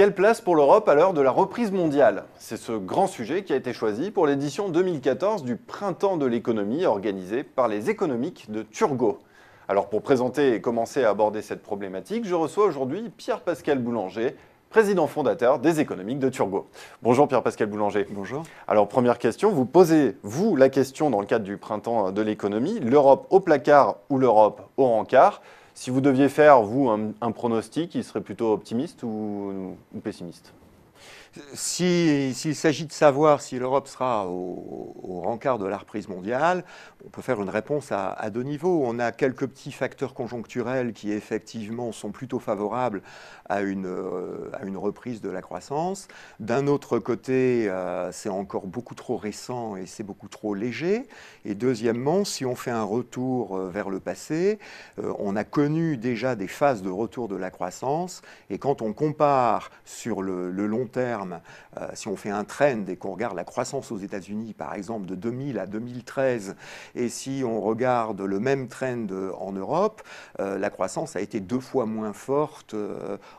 Quelle place pour l'Europe à l'heure de la reprise mondiale C'est ce grand sujet qui a été choisi pour l'édition 2014 du Printemps de l'économie organisé par les économiques de Turgot. Alors pour présenter et commencer à aborder cette problématique, je reçois aujourd'hui Pierre-Pascal Boulanger, président fondateur des économiques de Turgot. Bonjour Pierre-Pascal Boulanger. Bonjour. Alors première question, vous posez, vous, la question dans le cadre du Printemps de l'économie, l'Europe au placard ou l'Europe au rancard? Si vous deviez faire, vous, un, pronostic, il serait plutôt optimiste ou pessimiste s'il s'agit de savoir si l'Europe sera au, au, de la reprise mondiale, on peut faire une réponse à, deux niveaux. On a quelques petits facteurs conjoncturels qui effectivement sont plutôt favorables à une, euh, à une reprise de la croissance. D'un autre côté, euh, c'est encore beaucoup trop récent et c'est beaucoup trop léger. Et deuxièmement, si on fait un retour euh, vers le passé, on a connu déjà des phases de retour de la croissance. Et quand on compare sur le, le long terme, euh, si on fait un trend et qu'on regarde la croissance aux États-Unis, par exemple, de 2000 à 2013, et si on regarde le même trend euh, en Europe, euh, la croissance a été deux fois moins forte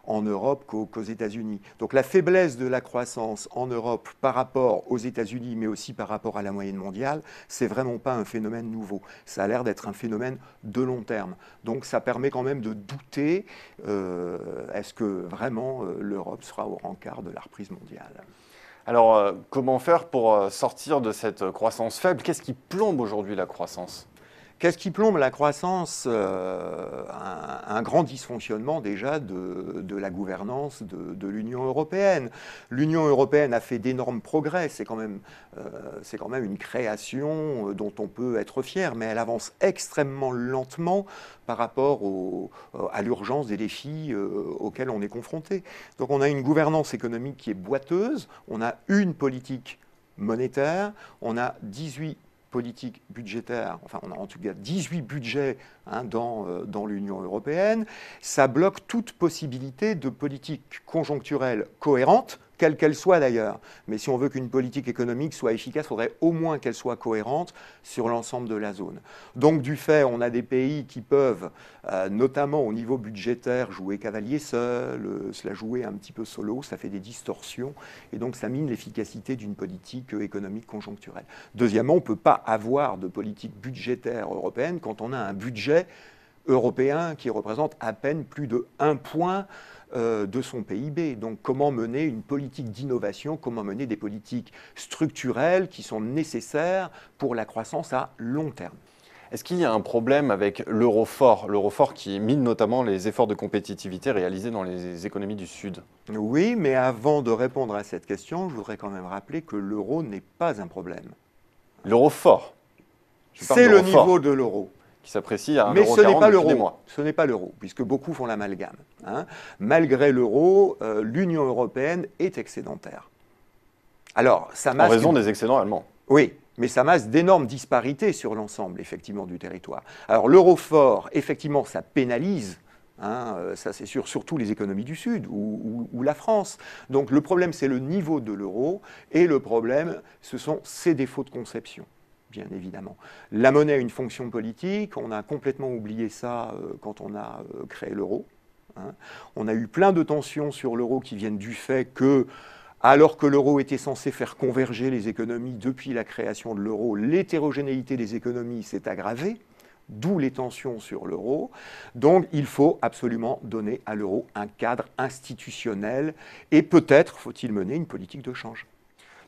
en Europe qu'aux etats États-Unis. Donc la faiblesse de la croissance en Europe par rapport aux États-Unis, mais aussi par rapport à la moyenne mondiale, c'est vraiment pas un phénomène nouveau. Ça a l'air d'être un phénomène de long terme. Donc ça permet quand même de douter est-ce que vraiment l'Europe sera au rencard de la alors, euh, comment faire pour euh, sortir de cette euh, croissance faible Qu'est-ce qui plombe aujourd'hui la croissance Qu'est-ce qui plombe la croissance euh, un, grand dysfonctionnement déjà de, la gouvernance de, l'Union européenne. L'Union européenne a fait d'énormes progrès, c'est quand, même, euh, une création euh, dont on peut être fier, mais elle avance extrêmement lentement par rapport à l'urgence des défis auxquels on est confronté. Donc on a une gouvernance économique qui est boiteuse, on a une politique monétaire, on a 18 politique budgétaire, enfin on a en tout cas 18 budgets hein, euh, dans l'Union européenne, ça bloque toute possibilité de politique conjoncturelle cohérente quelle qu'elle soit d'ailleurs. Mais si on veut qu'une politique économique soit efficace, il faudrait au moins qu'elle soit cohérente sur l'ensemble de la zone. Donc du fait, on a des pays qui peuvent, euh, notamment au niveau budgétaire, jouer cavalier seul, cela euh, jouer un petit peu solo, ça fait des distorsions, et donc ça mine l'efficacité d'une politique euh, économique conjoncturelle. Deuxièmement, on ne peut pas avoir de politique budgétaire européenne quand on a un budget européen qui représente à peine plus de 1 point euh, de son PIB. Donc comment mener une politique d'innovation, comment mener des politiques structurelles qui sont nécessaires pour la croissance à long terme. Est-ce qu'il y a un problème avec l'euro fort, l'euro fort qui mine notamment les efforts de compétitivité réalisés dans les économies du Sud Oui, mais avant de répondre à cette question, je voudrais quand même rappeler que l'euro n'est pas un problème. L'euro fort C'est le niveau de l'euro qui s'apprécie à Mais ce n'est pas l'euro. Ce n'est pas l'euro, puisque beaucoup font l'amalgame. Hein. Malgré l'euro, euh, l'Union européenne est excédentaire. Alors, ça masque... En raison des excédents allemands. Oui, mais ça masse d'énormes disparités sur l'ensemble, effectivement, du territoire. Alors, l'euro fort, effectivement, ça pénalise hein, euh, ça, c'est sûr, surtout les économies du Sud ou, la France. Donc le problème, c'est le niveau de l'euro et le problème, ce sont ses défauts de conception bien évidemment. La monnaie a une fonction politique, on a complètement oublié ça euh, quand on a euh, créé l'euro. Hein. On a eu plein de tensions sur l'euro qui viennent du fait que, alors que l'euro était censé faire converger les économies depuis la création de l'euro, l'hétérogénéité des économies s'est aggravée, d'où les tensions sur l'euro. Donc il faut absolument donner à l'euro un cadre institutionnel et peut-être faut-il mener une politique de change.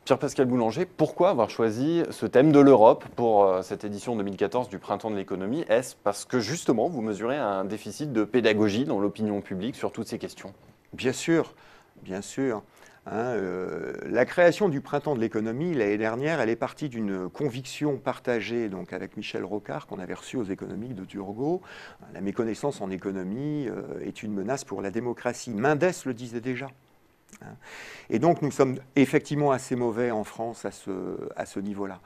Pierre-Pascal Boulanger, pourquoi avoir choisi ce thème de l'Europe pour euh, cette édition 2014 du Printemps de l'économie Est-ce parce que justement vous mesurez un déficit de pédagogie dans l'opinion publique sur toutes ces questions Bien sûr, bien sûr. Hein, euh, la création du printemps de l'économie l'année dernière, elle est partie d'une conviction partagée donc avec Michel Rocard qu'on avait reçu aux économiques de Turgot. La méconnaissance en économie euh, est une menace pour la démocratie. Mendès le disait déjà. Hein. Et donc nous sommes effectivement assez mauvais en France à ce, niveau-là.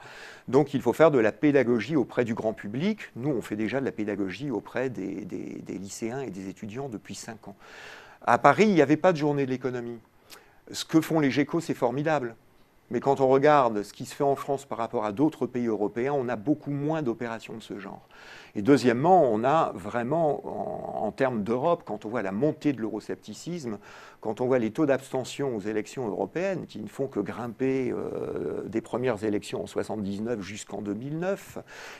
Donc il faut faire de la pédagogie auprès du grand public. Nous, on fait déjà de la pédagogie auprès des, des lycéens et des étudiants depuis 5 ans. À Paris, il n'y avait pas de journée de l'économie. Ce que font les GECO, c'est formidable. Mais quand on regarde ce qui se fait en France par rapport à d'autres pays européens, on a beaucoup moins d'opérations de ce genre. Et deuxièmement, on a vraiment, en, termes d'Europe, quand on voit la montée de l'euroscepticisme, quand on voit les taux d'abstention aux élections européennes, qui ne font que grimper euh, des premières élections en 1979 jusqu'en 2009,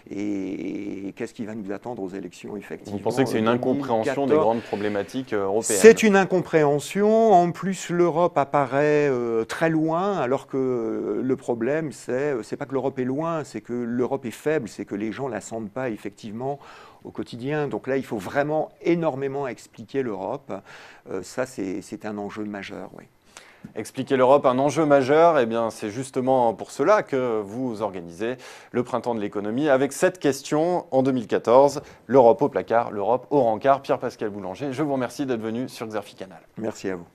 et, qu'est-ce qui va nous attendre aux élections effectivement Vous pensez que c'est une euh, incompréhension des grandes problématiques euh, européennes C'est une incompréhension. En plus, l'Europe apparaît très loin, alors que euh, le problème, c'est euh, c'est pas que l'Europe est loin, c'est que l'Europe est faible, c'est que les gens la sentent pas effectivement au quotidien. Donc là, il faut vraiment énormément expliquer l'Europe. Euh, ça, c'est un enjeu majeur. Oui. Expliquer l'Europe un enjeu majeur, eh bien, c'est justement pour cela que vous organisez le printemps de l'économie avec cette question en 2014, l'Europe au placard, l'Europe au rencard. Pierre-Pascal Boulanger, je vous remercie d'être venu sur Xerfi Canal. Merci à vous.